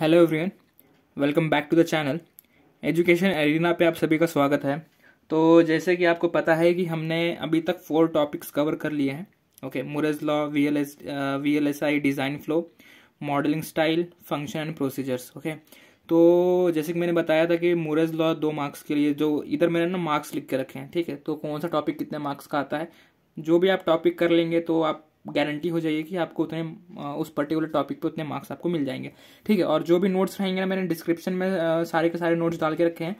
Hello everyone welcome back to the channel education arena पे आप सभी का स्वागत है तो जैसे कि आपको पता है कि हमने अभी तक फोर टॉपिक्स कवर कर लिए हैं okay Moore's law V L S V L S I design flow modelling style function and procedures okay तो जैसे कि मैंने बताया था कि मुरज लॉ दो मार्क्स के लिए जो इधर मैंने ना मार्क्स लिख के रखे हैं ठीक है तो कौन सा टॉपिक कितने मार्क्स का आता है जो भी आप टॉपिक कर लेंगे तो आप गारंटी हो जाइए कि आपको उतने उस पर्टिकुलर टॉपिक पे उतने मार्क्स आपको मिल जाएंगे ठीक है और जो भी नोट्स रहेंगे ना मैंने डिस्क्रिप्शन में सारे के सारे नोट्स डाल के रखे हैं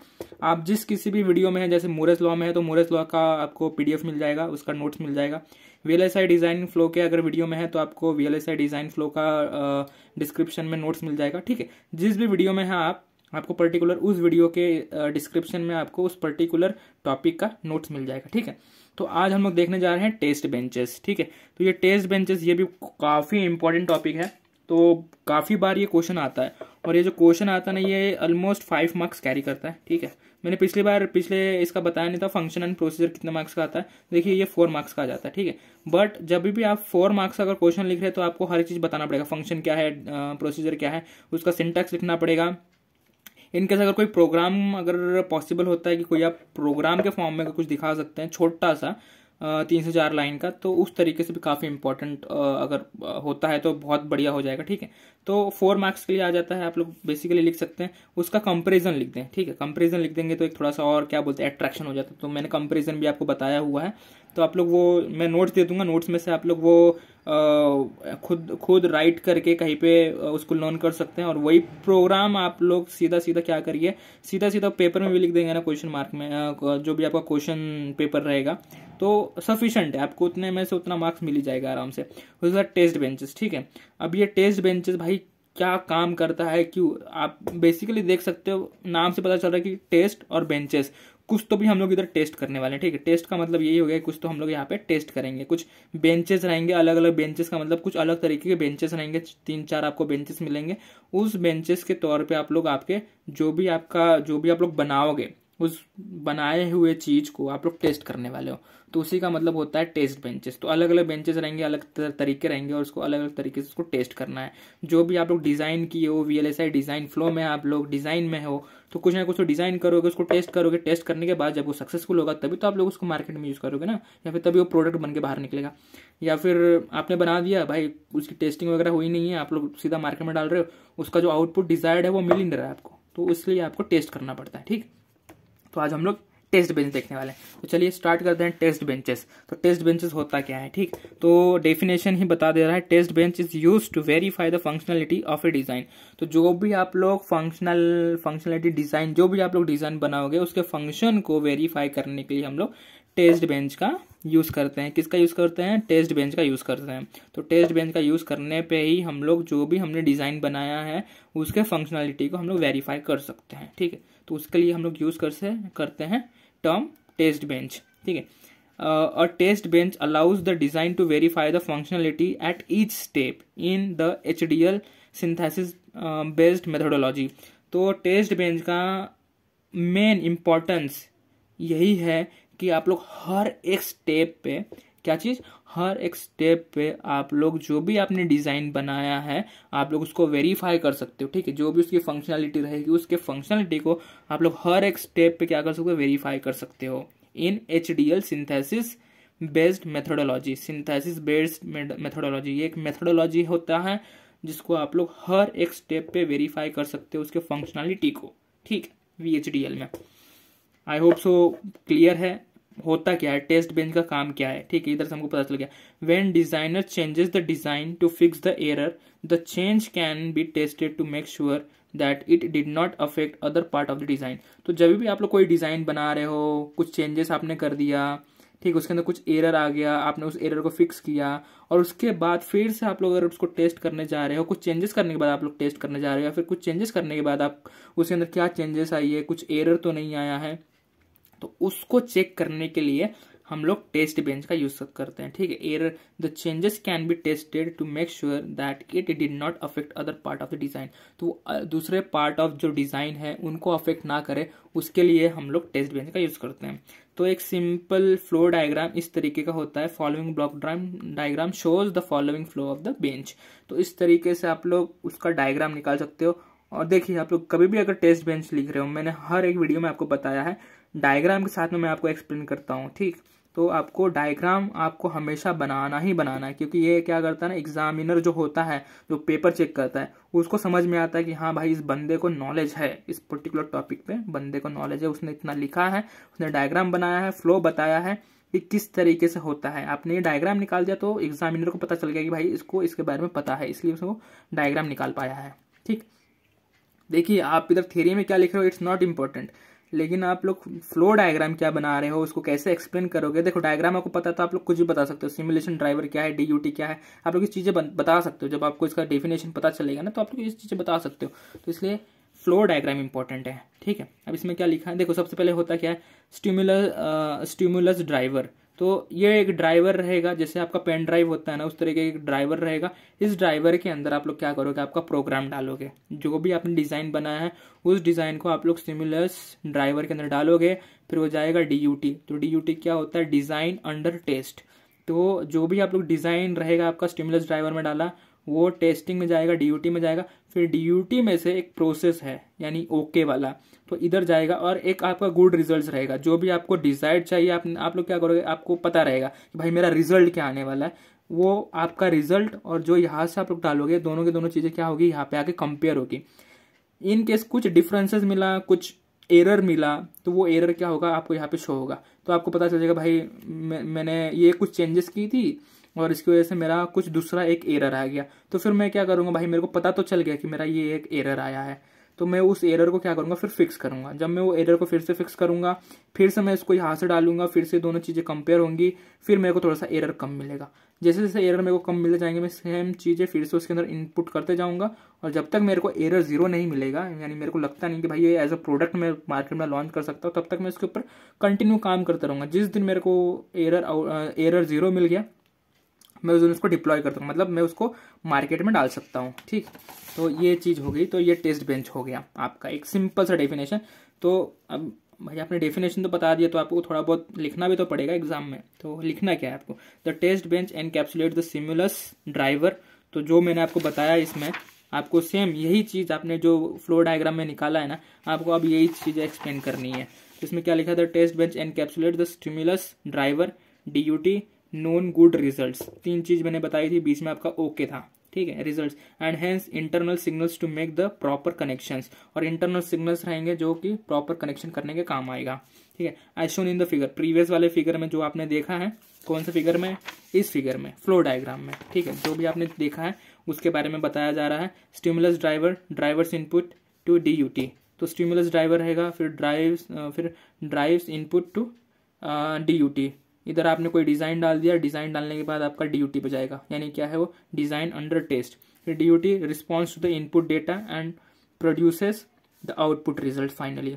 आप जिस किसी भी वीडियो में है जैसे मोरस लॉ में है तो मोरस लॉ का आपको पीडीएफ मिल जाएगा उसका नोट्स मिल जाएगा वीएलएसआई डिज़ाइन फ्लो के अगर वीडियो में है तो आपको वीएलएसआई डिज़ाइन फ्लो का डिस्क्रिप्शन में नोट्स मिल जाएगा ठीक है जिस भी वीडियो में है आप आपको पर्टिकुलर उस वीडियो के डिस्क्रिप्शन में आपको उस पर्टिकुलर टॉपिक का नोट्स मिल जाएगा ठीक है तो आज हम लोग देखने जा रहे हैं टेस्ट बेंचेस ठीक है तो ये टेस्ट बेंचेस ये भी काफ़ी इंपॉर्टेंट टॉपिक है तो काफ़ी बार ये क्वेश्चन आता है और ये जो क्वेश्चन आता है ना ये ऑलमोस्ट फाइव मार्क्स कैरी करता है ठीक है मैंने पिछली बार पिछले इसका बताया नहीं था फंक्शन एंड प्रोसीजर कितने मार्क्स का आता है देखिए ये फोर मार्क्स का आ जाता है ठीक है बट जब भी आप फोर मार्क्स का अगर क्वेश्चन लिख रहे हैं तो आपको हर चीज़ बताना पड़ेगा फंक्शन क्या है प्रोसीजर क्या है उसका सिंटेक्स लिखना पड़ेगा इनकेस अगर कोई प्रोग्राम अगर पॉसिबल होता है कि कोई आप प्रोग्राम के फॉर्म में कुछ दिखा सकते हैं छोटा सा तीन से चार लाइन का तो उस तरीके से भी काफ़ी इंपॉर्टेंट अगर होता है तो बहुत बढ़िया हो जाएगा ठीक है तो फोर मार्क्स के लिए आ जाता है आप लोग बेसिकली लिख सकते हैं उसका कंपेरिजन लिख दें ठीक है कंपेरिजन लिख देंगे तो एक थोड़ा सा और क्या बोलते हैं अट्रैक्शन हो जाता है तो मैंने कंपेरिजन भी आपको बताया हुआ है तो आप लोग वो मैं नोट्स दे दूंगा नोट्स में से आप लोग वो आ, खुद खुद राइट करके कहीं पे उसको लर्न कर सकते हैं और वही प्रोग्राम आप लोग सीधा सीधा क्या करिए सीधा सीधा पेपर में भी लिख देंगे ना क्वेश्चन मार्क में जो भी आपका क्वेश्चन पेपर रहेगा तो सफिशेंट है आपको उतने में से उतना मार्क्स मिल जाएगा आराम से उसके बाद टेस्ट बेंचेस ठीक है अब ये टेस्ट बेंचेस भाई क्या काम करता है क्यों आप बेसिकली देख सकते हो नाम से पता चल रहा है कि टेस्ट और बेंचेस कुछ तो भी हम लोग इधर टेस्ट करने वाले हैं ठीक है टेस्ट का मतलब यही हो गया कुछ तो हम लोग यहाँ पे टेस्ट करेंगे कुछ बेंचेस रहेंगे अलग अलग बेंचेस का मतलब कुछ अलग तरीके के बेंचेस रहेंगे तीन चार आपको बेंचेस मिलेंगे उस बेंचेस के तौर पे आप लोग आपके जो भी आपका जो भी आप लोग बनाओगे उस बनाए हुए चीज़ को आप लोग टेस्ट करने वाले हो तो उसी का मतलब होता है टेस्ट बेंचेस तो अलग अलग बेंचेस रहेंगे अलग तरीके रहेंगे और उसको अलग अलग तरीके से उसको टेस्ट करना है जो भी आप लोग डिज़ाइन किए हो V L S I design flow में आप लोग डिज़ाइन में हो तो कुछ ना कुछ तो डिज़ाइन करोगे उसको टेस्ट करोगे टेस्ट करने के बाद जब वो सक्सेसफुल होगा तभी तो आप लोग उसको मार्केट में यूज़ करोगे ना या फिर तभी वो प्रोडक्ट बन के बाहर निकलेगा या फिर आपने बना दिया भाई उसकी टेस्टिंग वगैरह हुई नहीं है आप लोग सीधा मार्केट में डाल रहे हो उसका जो आउटपुट डिजायर्ड है वो मिल ही नहीं रहा है आपको तो इसलिए आपको टेस्ट करना पड़ता है ठीक तो आज हम लोग टेस्ट बेंच देखने वाले हैं तो चलिए स्टार्ट करते हैं टेस्ट बेंचेस तो टेस्ट बेंचेस होता क्या है ठीक तो डेफिनेशन ही बता दे रहा है test bench is use to verify the functionality of a design तो जो भी आप लोग फंक्शनल फंक्शनलिटी डिज़ाइन जो भी आप लोग डिज़ाइन बनाओगे उसके फंक्शन को वेरीफाई करने के लिए हम लोग टेस्ट बेंच का यूज़ करते हैं किसका यूज़ करते हैं टेस्ट बेंच का यूज़ करते हैं तो टेस्ट बेंच का यूज़ करने पे ही हम लोग जो भी हमने डिज़ाइन बनाया है उसके फंक्शनलिटी को हम लोग वेरीफाई कर सकते हैं ठीक है तो उसके लिए हम लोग यूज़ कर से करते हैं टर्म टेस्ट बेंच ठीक है और test bench allows the design to verify the functionality at each step in the H synthesis based methodology तो टेस्ट बेंच का मेन इम्पॉर्टेंस यही है कि आप लोग हर एक स्टेप पे क्या चीज़ हर एक स्टेप पे आप लोग जो भी आपने डिज़ाइन बनाया है आप लोग उसको वेरीफाई कर सकते हो ठीक है जो भी उसकी फंक्शनलिटी रहेगी उसके फंक्शनलिटी को आप लोग हर एक स्टेप पे क्या कर सकते हो वेरीफाई कर सकते हो in H D L synthesis based methodology synthesis based methodology ये एक मेथोडोलॉजी होता है जिसको आप लोग हर एक स्टेप पे वेरीफाई कर सकते हो उसके फंक्शनलिटी को ठीक वी एच डी एल में आई होप सो क्लियर है होता क्या है टेस्ट बेंच का काम क्या है ठीक है इधर से हमको पता चल गया when designer changes the design to fix the error the change can be tested to make sure that it did not affect other part of the design तो जब भी आप लोग कोई डिज़ाइन बना रहे हो कुछ चेंजेस आपने कर दिया ठीक उसके अंदर कुछ एरर आ गया आपने उस एरर को फिक्स किया और उसके बाद फिर से आप लोग अगर उसको टेस्ट करने जा रहे हो कुछ चेंजेस करने के बाद आप लोग टेस्ट करने जा रहे हो या फिर कुछ चेंजेस करने के बाद आप उसके अंदर क्या चेंजेस आई है कुछ एरर तो नहीं आया है तो उसको चेक करने के लिए हम लोग टेस्ट बेंच का यूज करते हैं ठीक है air the changes can be tested to make sure that it did not affect other part of the design तो दूसरे पार्ट ऑफ जो डिज़ाइन है उनको अफेक्ट ना करे उसके लिए हम लोग टेस्ट बेंच का यूज़ करते हैं तो एक सिंपल फ्लो डायग्राम इस तरीके का होता है following block diagram shows the following flow of the bench तो इस तरीके से आप लोग उसका डायग्राम निकाल सकते हो और देखिए आप लोग कभी भी अगर टेस्ट बेंच लिख रहे हो मैंने हर एक वीडियो में आपको बताया है डायग्राम के साथ में मैं आपको एक्सप्लेन करता हूँ ठीक तो आपको डायग्राम आपको हमेशा बनाना ही बनाना है क्योंकि ये क्या करता है ना एग्जामिनर जो होता है जो पेपर चेक करता है उसको समझ में आता है कि हाँ भाई इस बंदे को नॉलेज है इस पर्टिकुलर टॉपिक पे बंदे को नॉलेज है उसने इतना लिखा है उसने डायग्राम बनाया है फ्लो बताया है कि किस तरीके से होता है आपने ये डायग्राम निकाल दिया तो एग्जामिनर को पता चल गया कि भाई इसको इसके बारे में पता है इसलिए उसको डायग्राम निकाल पाया है ठीक देखिए आप इधर थेरी में क्या लिख रहे हो इट्स नॉट इम्पोर्टेंट लेकिन आप लोग फ्लो डायग्राम क्या बना रहे हो उसको कैसे एक्सप्लेन करोगे देखो डायग्राम आपको पता था तो आप लोग कुछ भी बता सकते हो सिमुलेशन ड्राइवर क्या है डी यू टी क्या है आप लोग इस चीज़ें बता सकते हो जब आपको इसका डेफिनेशन पता चलेगा ना तो आप लोग इस चीज़ें बता सकते हो तो इसलिए फ्लो डायग्राम इंपॉर्टेंट है ठीक है अब इसमें क्या लिखा है देखो सबसे पहले होता क्या है स्टिमुलस स्टिमुलस ड्राइवर तो ये एक ड्राइवर रहेगा जैसे आपका पेन ड्राइव होता है ना उस तरीके का ड्राइवर रहेगा इस ड्राइवर के अंदर आप लोग क्या करोगे आपका प्रोग्राम डालोगे जो भी आपने डिज़ाइन बनाया है उस डिज़ाइन को आप लोग सिमिलर्स ड्राइवर के अंदर डालोगे फिर वो जाएगा डी तो डी क्या होता है डिज़ाइन अंडर टेस्ट तो जो भी आप लोग डिज़ाइन रहेगा आपका स्टिमुलस ड्राइवर में डाला वो टेस्टिंग में जाएगा डी में जाएगा फिर डी में से एक प्रोसेस है यानी ओके okay वाला तो इधर जाएगा और एक आपका गुड रिजल्ट रहेगा जो भी आपको डिसाइड चाहिए आप आप लोग क्या करोगे आपको पता रहेगा कि भाई मेरा रिजल्ट क्या आने वाला है वो आपका रिजल्ट और जो यहाँ से आप लोग डालोगे दोनों के दोनों चीज़ें क्या होगी यहाँ पे आके कंपेयर होगी इन केस कुछ डिफरेंसेस मिला कुछ एरर मिला तो वो एरर क्या होगा आपको यहाँ पे शो होगा तो आपको पता चल जाएगा भाई मैं, मैंने ये कुछ चेंजेस की थी और इसकी वजह से मेरा कुछ दूसरा एक एरर आ गया तो फिर मैं क्या करूँगा भाई मेरे को पता तो चल गया कि मेरा ये एक एरर आया है तो मैं उस एरर को क्या करूँगा फिर फिक्स करूँगा जब मैं वो एरर को फिर से फिक्स करूँगा फिर से मैं इसको यहाँ से डालूंगा फिर से दोनों चीज़ें कंपेयर होंगी फिर मेरे को थोड़ा सा एरर कम मिलेगा जैसे जैसे एरर मेरे को कम मिल जाएंगे मैं सेम चीज़ें फिर से उसके अंदर इनपुट करते जाऊँगा और जब तक मेरे को एरर जीरो नहीं मिलेगा यानी मेरे को लगता नहीं कि भाई ये एज अ प्रोडक्ट मैं मार्केट में लॉन्च कर सकता हूँ तब तक मैं इसके ऊपर कंटिन्यू काम करता रहूँगा जिस दिन मेरे को एरर एरर जीरो मिल गया मैं उस दिन उसको डिप्लॉय कर हूँ मतलब मैं उसको मार्केट में डाल सकता हूँ ठीक तो ये चीज़ हो गई तो ये टेस्ट बेंच हो गया आपका एक सिंपल सा डेफिनेशन तो अब भाई आपने डेफिनेशन तो बता दिया तो आपको थोड़ा बहुत लिखना भी तो पड़ेगा एग्जाम में तो लिखना क्या है आपको the test bench encapsulate the stimulus driver तो जो मैंने आपको बताया इसमें आपको सेम यही चीज़ आपने जो फ्लो डायग्राम में निकाला है ना आपको अब यही चीज़ एक्सप्लेन करनी है इसमें क्या लिखा था test bench encapsulate the stimulus driver D U T known good result तीन चीज मैंने बताई थी बीच में आपका ओके okay था ठीक है result and hence internal signals to make the proper connections और इंटरनल सिग्नल्स रहेंगे जो कि प्रॉपर कनेक्शन करने के काम आएगा ठीक है I shown in the figure previous वाले फिगर में जो आपने देखा है कौन से फिगर में इस फिगर में फ्लो डायग्राम में ठीक है जो भी आपने देखा है उसके बारे में बताया जा रहा है stimulus driver drivers input to D U T तो स्टिमुलस ड्राइवर रहेगा फिर ड्राइव्स फिर drives input to D U T इधर आपने कोई डिज़ाइन डाल दिया डिज़ाइन डालने के बाद आपका डी यू टी जाएगा यानी क्या है वो design under test D U T response to the input data and produces the output result finally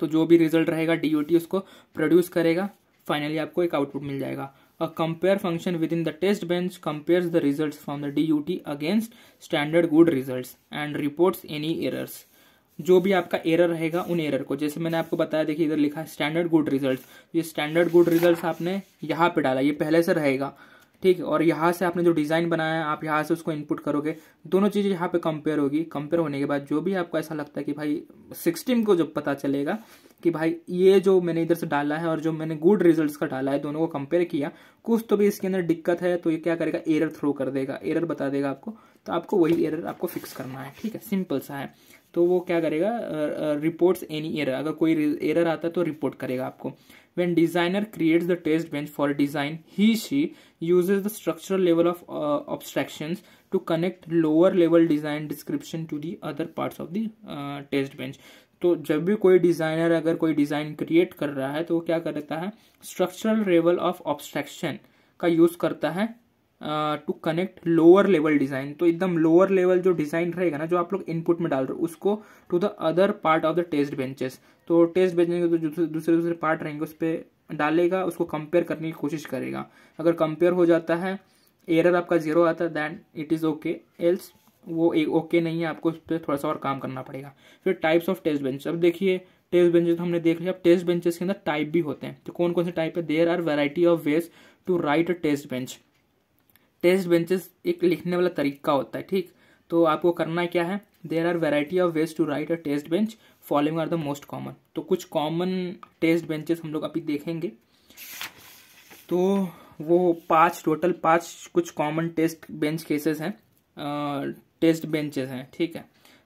तो जो भी रिजल्ट रहेगा डी यू टी उसको प्रोड्यूस करेगा फाइनली आपको एक आउटपुट मिल जाएगा a compare function within the test bench compare the result from the D U T against standard good result and reports any errors जो भी आपका एरर रहेगा उन एरर को जैसे मैंने आपको बताया देखिए इधर लिखा है स्टैंडर्ड गुड रिजल्ट ये स्टैंडर्ड गुड रिजल्ट आपने यहाँ पे डाला ये पहले से रहेगा ठीक है और यहाँ से आपने जो डिज़ाइन बनाया है आप यहाँ से उसको इनपुट करोगे दोनों चीज़ें यहाँ पे कंपेयर होगी कंपेयर होने के बाद जो भी आपको ऐसा लगता है कि भाई सिक्सटीन को जब पता चलेगा कि भाई ये जो मैंने इधर से डाला है और जो मैंने गुड रिजल्ट्स का डाला है दोनों को कंपेयर किया कुछ तो भी इसके अंदर दिक्कत है तो ये क्या करेगा एरर थ्रो कर देगा एरर बता देगा आपको तो आपको वही एरर आपको फिक्स करना है ठीक है सिंपल सा है तो वो क्या करेगा रिपोर्ट एनी एरर अगर कोई एरर आता है तो रिपोर्ट करेगा आपको when designer creates the test bench for design he she uses the structural level of abstraction to connect lower level design description to the other part of the test bench तो जब भी कोई designer अगर कोई design create कर रहा है तो वो क्या करता है स्ट्रक्चरल लेवल ऑफ ऑब्स्ट्रेक्शन का यूज करता है to connect lower level design तो एकदम लोअर लेवल जो डिज़ाइन रहेगा ना जो आप लोग इनपुट में डाल रहे हो उसको to the other part of the test benches तो टेस्ट बेंचेस के जो दूसरे दूसरे पार्ट रहेंगे उस पर डालेगा उसको कंपेयर करने की कोशिश करेगा अगर कंपेयर हो जाता है एरर आपका जीरो आता है then it is okay else वो एक ओके okay नहीं है आपको उस पर थोड़ा सा और काम करना पड़ेगा फिर टाइप्स ऑफ टेस्ट बेंच अब देखिए टेस्ट बेंचेस तो हमने देख लिया अब टेस्ट बेंचेस के अंदर टाइप भी होते हैं तो कौन कौन से टाइप है there are variety of ways to write a test bench test benches एक लिखने वाला तरीका होता है ठीक तो आपको करना क्या है there are variety of ways to write a test bench following are the most common तो कुछ कॉमन टेस्ट बेंचेस हम लोग अभी देखेंगे तो वो पांच टोटल पांच कुछ कॉमन टेस्ट बेंच केसेस हैं टेस्ट बेंचेस हैं ठीक है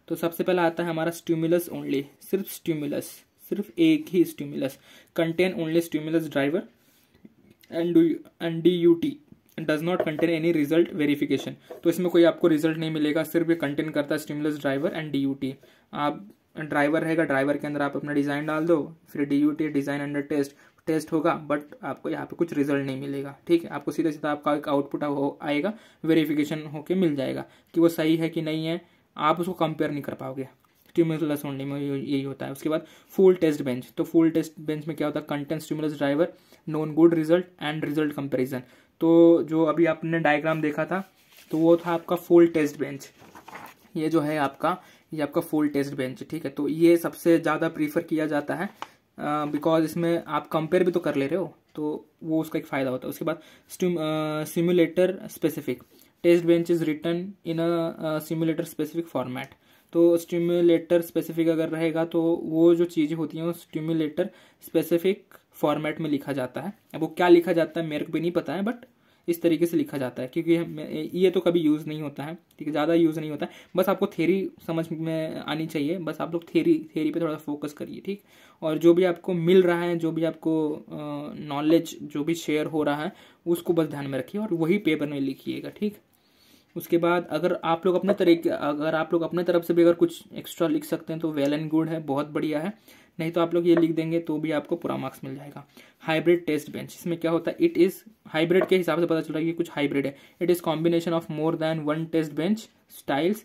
तो सबसे पहला आता है हमारा स्ट्यूमुलस ओनली सिर्फ स्ट्यूमुलस सिर्फ एक ही stimulus contain only stimulus driver and and D U T does not contain any result verification तो इसमें कोई आपको रिजल्ट नहीं मिलेगा सिर्फ ये कंटेन करता है स्टिमुलस ड्राइवर एंड डी आप ड्राइवर रहेगा ड्राइवर के अंदर आप अपना डिज़ाइन डाल दो फिर D U T design under test test होगा बट आपको यहाँ पे कुछ रिजल्ट नहीं मिलेगा ठीक है आपको सीधा सीधा आपका एक आउटपुट आएगा वेरिफिकेशन होके मिल जाएगा कि वो सही है कि नहीं है आप उसको कंपेयर नहीं कर पाओगे स्टिमुलस ओनली में यही होता है उसके बाद फुल टेस्ट बेंच तो फुल टेस्ट बेंच में क्या होता है content stimulus driver known good result and result comparison तो जो अभी आपने डायग्राम देखा था तो वो था आपका फुल टेस्ट बेंच ये जो है आपका ये आपका फुल टेस्ट बेंच ठीक है तो ये सबसे ज़्यादा प्रीफर किया जाता है बिकॉज इसमें आप कंपेयर भी तो कर ले रहे हो तो वो उसका एक फ़ायदा होता है उसके बाद simulator specific test bench is return in a simulator specific format तो स्टिम्युलेटर स्पेसिफिक अगर रहेगा तो वो जो चीज़ें होती हैं वो स्टिम्युलेटर स्पेसिफिक फॉर्मेट में लिखा जाता है अब वो क्या लिखा जाता है मेरे को भी नहीं पता है बट इस तरीके से लिखा जाता है क्योंकि ये तो कभी यूज़ नहीं होता है ठीक है ज़्यादा यूज़ नहीं होता है बस आपको थेरी समझ में आनी चाहिए बस आप लोग थेरी थेरी पे थोड़ा फोकस करिए ठीक और जो भी आपको मिल रहा है जो भी आपको नॉलेज जो भी शेयर हो रहा है उसको बस ध्यान में रखिए और वही पेपर में लिखिएगा ठीक उसके बाद अगर आप लोग अपने तरीके अगर आप लोग अपने तरफ से भी अगर कुछ एक्स्ट्रा लिख सकते हैं तो वेल एंड गुड है बहुत बढ़िया है नहीं तो आप लोग ये लिख देंगे तो भी आपको पूरा मार्क्स मिल जाएगा हाइब्रिड टेस्ट बेंच इसमें क्या होता है इट इज़ हाइब्रिड के हिसाब से पता चल रहा है कि कुछ हाइब्रिड है it is combination of more than one test bench styles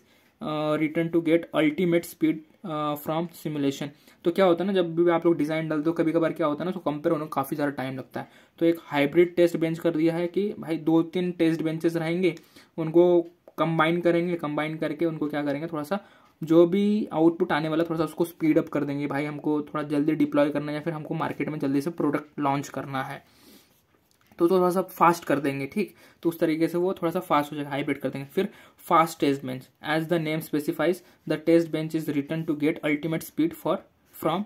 return to get ultimate speed from simulation तो क्या होता है ना जब भी आप लोग डिज़ाइन डालते हो कभी कभार क्या होता है ना तो कंपेयर होने काफ़ी ज्यादा टाइम लगता है तो एक हाइब्रिड टेस्ट बेंच कर दिया है कि भाई दो तीन टेस्ट बेंचेस रहेंगे उनको कंबाइन करेंगे कंबाइन करके उनको क्या करेंगे थोड़ा सा जो भी आउटपुट आने वाला थोड़ा सा उसको स्पीड अप कर देंगे भाई हमको थोड़ा जल्दी डिप्लॉय करना है या फिर हमको मार्केट में जल्दी से प्रोडक्ट लॉन्च करना है तो थोड़ा सा फास्ट कर देंगे ठीक तो उस तरीके से वो थोड़ा सा फास्ट हो जाएगा हाईब्रिड कर देंगे फिर fast test bench as the name specifies the test bench is return to get ultimate speed for from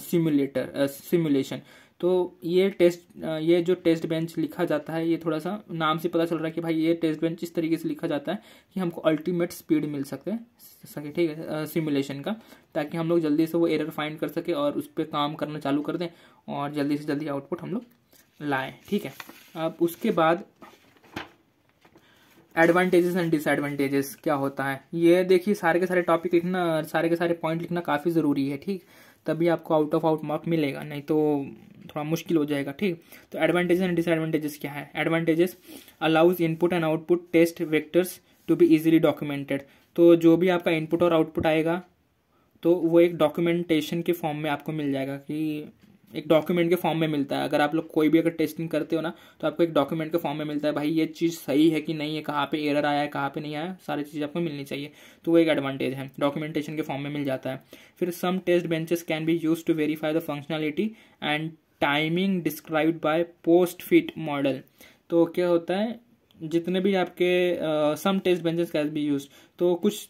simulator simulation तो ये टेस्ट ये जो टेस्ट बेंच लिखा जाता है ये थोड़ा सा नाम से पता चल रहा है कि भाई ये टेस्ट बेंच इस तरीके से लिखा जाता है कि हमको अल्टीमेट स्पीड मिल सके सके ठीक है सिमुलेशन का ताकि हम लोग जल्दी से वो एरर फाइंड कर सके और उस पर काम करना चालू कर दें और जल्दी से जल्दी आउटपुट हम लोग लाएँ ठीक है अब उसके बाद एडवांटेजेस एंड डिसएडवांटेजेस क्या होता है ये देखिए सारे के सारे टॉपिक लिखना सारे के सारे पॉइंट लिखना काफ़ी ज़रूरी है ठीक तभी आपको आउट ऑफ आउट मार्क मिलेगा नहीं तो थोड़ा मुश्किल हो जाएगा ठीक तो एडवांटेजेस एंड डिसएडवांटेजेस क्या है advantages allows input and output test vectors to be easily documented तो जो भी आपका इनपुट और आउटपुट आएगा तो वो एक डॉक्यूमेंटेशन के फॉर्म में आपको मिल जाएगा कि एक डॉक्यूमेंट के फॉर्म में मिलता है अगर आप लोग कोई भी अगर टेस्टिंग करते हो ना तो आपको एक डॉक्यूमेंट के फॉर्म में मिलता है भाई ये चीज़ सही है कि नहीं है कहाँ पे एरर आया है कहाँ पे नहीं आया सारी चीज़ आपको मिलनी चाहिए तो वो एक एडवांटेज है डॉक्यूमेंटेशन के फॉर्म में मिल जाता है फिर some test benches can be use to verify the functionality and timing described by post fit model तो क्या होता है जितने भी आपके some test benches can be use तो कुछ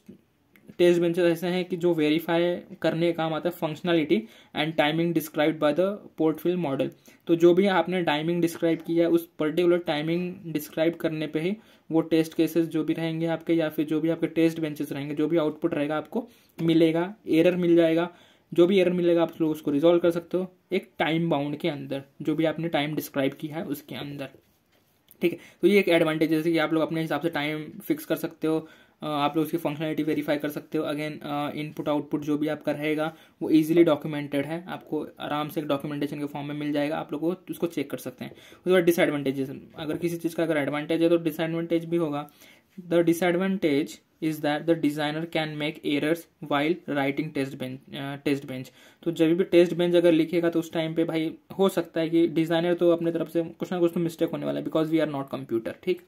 टेस्ट बेंचेस ऐसे हैं कि जो वेरीफाई करने का काम आता है functionality and timing described by the post fit model तो जो भी आपने टाइमिंग डिस्क्राइब किया है उस पर्टिकुलर टाइमिंग डिस्क्राइब करने पे ही वो टेस्ट केसेस जो भी रहेंगे आपके या फिर जो भी आपके टेस्ट बेंचेस रहेंगे जो भी आउटपुट रहेगा आपको मिलेगा एरर मिल जाएगा जो भी एरर मिलेगा आप लोग उसको रिजॉल्व कर सकते हो एक टाइम बाउंड के अंदर जो भी आपने टाइम डिस्क्राइब किया है उसके अंदर ठीक है तो ये एक एडवांटेज है कि आप लोग अपने हिसाब से टाइम फिक्स कर सकते हो आप लोग उसकी फंक्शनलिटी वेरीफाई कर सकते हो अगेन इनपुट आउटपुट जो भी आपका रहेगा वो इजीली डॉक्यूमेंटेड है आपको आराम से एक डॉक्यूमेंटेशन के फॉर्म में मिल जाएगा आप लोग उसको चेक कर सकते हैं उसके बाद डिसएडवांटेजेस अगर किसी चीज़ का अगर एडवांटेज है तो डिसएडवांटेज भी होगा The disadvantage is that the designer can make errors while writing test uh, bench test bench तो जब भी टेस्ट बेंच अगर लिखेगा तो उस टाइम पे भाई हो सकता है कि डिज़ाइनर तो अपने तरफ से कुछ ना कुछ तो मिस्टेक होने वाला है because we are not computer ठीक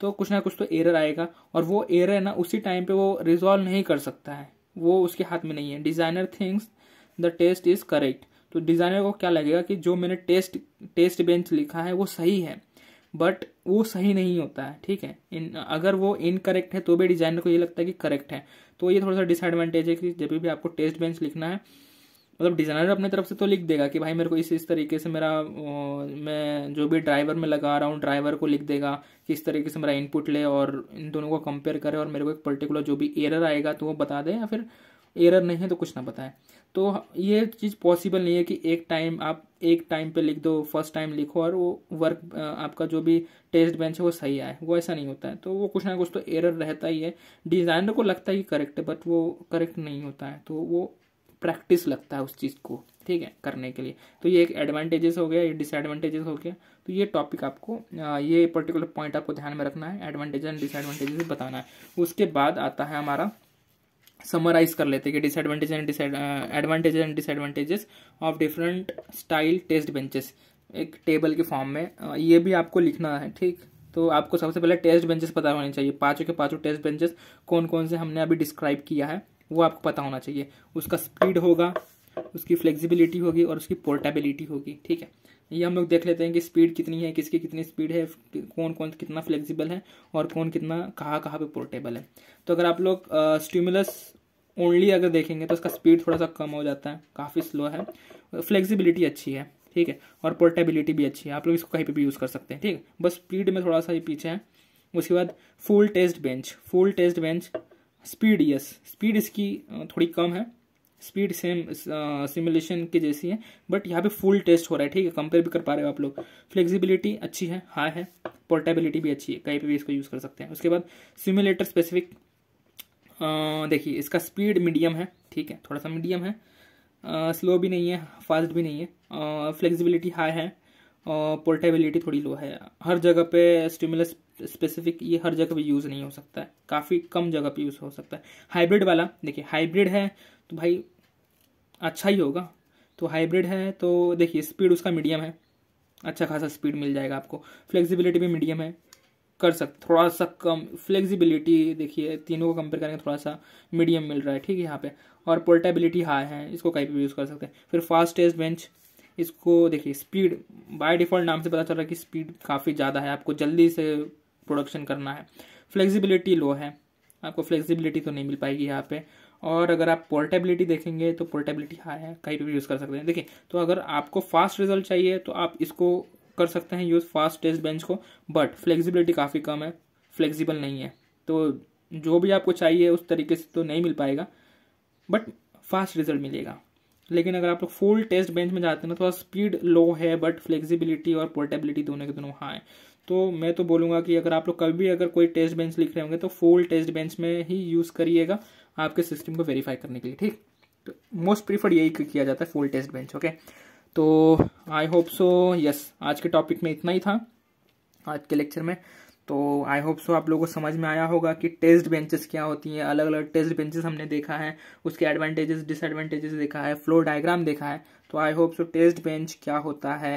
तो कुछ ना कुछ तो एरर आएगा और वो एरर है ना उसी टाइम पे वो resolve नहीं कर सकता है वो उसके हाथ में नहीं है designer thinks the test is correct तो डिज़ाइनर को क्या लगेगा कि जो मैंने test टेस्ट बेंच लिखा है वो सही है बट वो सही नहीं होता है ठीक है इन अगर वो इनकरेक्ट है तो भी डिजाइनर को ये लगता है कि करेक्ट है तो ये थोड़ा सा डिसएडवांटेज है कि जब भी आपको टेस्ट बेंच लिखना है मतलब डिजाइनर अपने तरफ से तो लिख देगा कि भाई मेरे को इस इस तरीके से मेरा मैं जो भी ड्राइवर में लगा रहा हूँ ड्राइवर को लिख देगा कि इस तरीके से मेरा इनपुट ले और इन दोनों को कंपेयर करे और मेरे को एक पर्टिकुलर जो भी एरर आएगा तो वो बता दे या फिर एरर नहीं है तो कुछ ना बताए तो ये चीज़ पॉसिबल नहीं है कि एक टाइम आप एक टाइम पे लिख दो फर्स्ट टाइम लिखो और वो वर्क आपका जो भी टेस्ट बेंच है वो सही आए वो ऐसा नहीं होता है तो वो कुछ ना कुछ तो एरर रहता ही है डिज़ाइनर को लगता है कि करेक्ट है बट वो करेक्ट नहीं होता है तो वो प्रैक्टिस लगता है उस चीज़ को ठीक है करने के लिए तो ये एक एडवांटेजेस हो गया ये डिसएडवांटेजेस हो गया तो ये टॉपिक आपको ये पर्टिकुलर पॉइंट आपको ध्यान में रखना है एडवांटेज एंड डिसएडवांटेजेस बताना है उसके बाद आता है हमारा समराइज कर लेते हैं कि disadvantage and advantage and disadvantages of different style test benches एक टेबल के फॉर्म में ये भी आपको लिखना है ठीक तो आपको सबसे पहले टेस्ट बेंचेस पता होने चाहिए पाँचों के पाँचों टेस्ट बेंचेस कौन कौन से हमने अभी डिस्क्राइब किया है वो आपको पता होना चाहिए उसका स्पीड होगा उसकी फ्लेक्सिबिलिटी होगी और उसकी पोर्टेबिलिटी होगी ठीक है ये हम लोग देख लेते हैं कि स्पीड कितनी है किसकी कितनी स्पीड है कौन कौन कितना फ्लेक्सिबल है और कौन कितना कहाँ कहाँ पे पोर्टेबल है तो अगर आप लोग स्टिमुलस ओनली अगर देखेंगे तो उसका स्पीड थोड़ा सा कम हो जाता है काफ़ी स्लो है फ्लेक्सिबिलिटी अच्छी है ठीक है और पोर्टेबिलिटी भी अच्छी है आप लोग इसको कहीं पर भी यूज़ कर सकते हैं ठीक है बस स्पीड में थोड़ा सा ये पीछे है उसके बाद full test bench full test bench speed yes speed इसकी थोड़ी कम है स्पीड सेम सिमुलेशन के जैसी है बट यहाँ पे फुल टेस्ट हो रहा है ठीक है कंपेयर भी कर पा रहे हो आप लोग फ्लेक्सिबिलिटी अच्छी है हाई है पोर्टेबिलिटी भी अच्छी है कहीं पे भी इसको यूज़ कर सकते हैं उसके बाद सिमुलेटर स्पेसिफिक देखिए इसका स्पीड मीडियम है ठीक है थोड़ा सा मीडियम है स्लो भी नहीं है फास्ट भी नहीं है फ्लेक्सिबिलिटी हाई है और पोर्टेबिलिटी थोड़ी लो है हर जगह पे स्टिमुलस स्पेसिफिक ये हर जगह पे यूज़ नहीं हो सकता है काफ़ी कम जगह पे यूज़ हो सकता है हाइब्रिड वाला देखिए हाइब्रिड है तो भाई अच्छा ही होगा तो हाइब्रिड है तो देखिए स्पीड उसका मीडियम है अच्छा खासा स्पीड मिल जाएगा आपको फ्लेक्सिबिलिटी भी मीडियम है कर सकते थोड़ा सा कम फ्लेक्सिबिलिटी देखिए तीनों को कंपेयर करेंगे थोड़ा सा मीडियम मिल रहा है ठीक है यहाँ पे और पोर्टेबिलिटी हाई है इसको कहीं भी यूज़ कर सकते हैं फिर फास्टेस्ट बेंच इसको देखिए स्पीड बाय डिफ़ॉल्ट नाम से पता चल रहा है कि स्पीड काफ़ी ज़्यादा है आपको जल्दी से प्रोडक्शन करना है फ्लेक्सिबिलिटी लो है आपको फ्लेक्सिबिलिटी तो नहीं मिल पाएगी यहाँ पर और अगर आप पोर्टेबिलिटी देखेंगे तो पोर्टेबिलिटी हाई है कहीं पर भी यूज़ कर सकते हैं देखिए तो अगर आपको फास्ट रिजल्ट चाहिए तो आप इसको कर सकते हैं यूज़ फास्ट टेस्ट बेंच को बट फ्लेक्सिबिलिटी काफ़ी कम है फ्लेक्सिबल नहीं है तो जो भी आपको चाहिए उस तरीके से तो नहीं मिल पाएगा बट फास्ट रिजल्ट मिलेगा लेकिन अगर आप लोग फुल टेस्ट बेंच में जाते हैं ना थोड़ा स्पीड लो है बट फ्लेक्सिबिलिटी और पोर्टेबिलिटी दोनों के दोनों हाँ है तो मैं तो बोलूँगा कि अगर आप लोग कभी भी अगर कोई टेस्ट बेंच लिख रहे होंगे तो फुल टेस्ट बेंच में ही यूज़ करिएगा आपके सिस्टम को वेरीफाई करने के लिए ठीक तो मोस्ट प्रीफर्ड यही किया जाता है फुल टेस्ट बेंच ओके तो आई होप सो यस आज के टॉपिक में इतना ही था आज के लेक्चर में तो आई होप सो आप लोगों को समझ में आया होगा कि टेस्ट बेंचेस क्या होती हैं अलग अलग टेस्ट बेंचेस हमने देखा है उसके एडवांटेजेस डिसएडवांटेजेस देखा है फ्लो डायग्राम देखा है तो I hope so test bench क्या होता है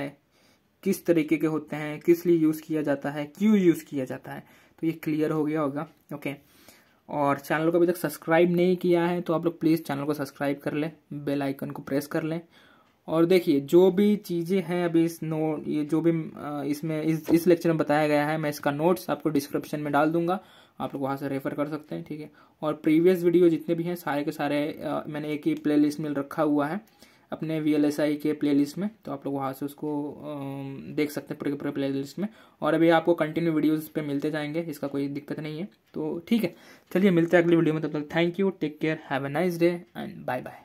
किस तरीके के होते हैं किस लिए यूज़ किया जाता है क्यों यूज़ किया जाता है तो ये क्लियर हो गया होगा ओके okay. और चैनल को अभी तक सब्सक्राइब नहीं किया है तो आप लोग प्लीज़ चैनल को सब्सक्राइब कर लें बेल आइकन को प्रेस कर लें और देखिए जो भी चीज़ें हैं अभी इस नो ये जो भी इसमें इस इस लेक्चर में बताया गया है मैं इसका नोट्स आपको डिस्क्रिप्शन में डाल दूंगा आप लोग वहाँ से रेफर कर सकते हैं ठीक है और प्रीवियस वीडियो जितने भी हैं सारे के सारे आ, मैंने एक ही प्ले में रखा हुआ है अपने वी एल एस आई के प्ले लिस्ट में तो आप लोग वहाँ से उसको देख सकते हैं पूरे पूरे प्ले लिस्ट में और अभी आपको कंटिन्यू वीडियोज़ पे मिलते जाएंगे इसका कोई दिक्कत नहीं है तो ठीक है चलिए मिलते हैं अगली वीडियो में तब तक thank you take care have a nice day and bye bye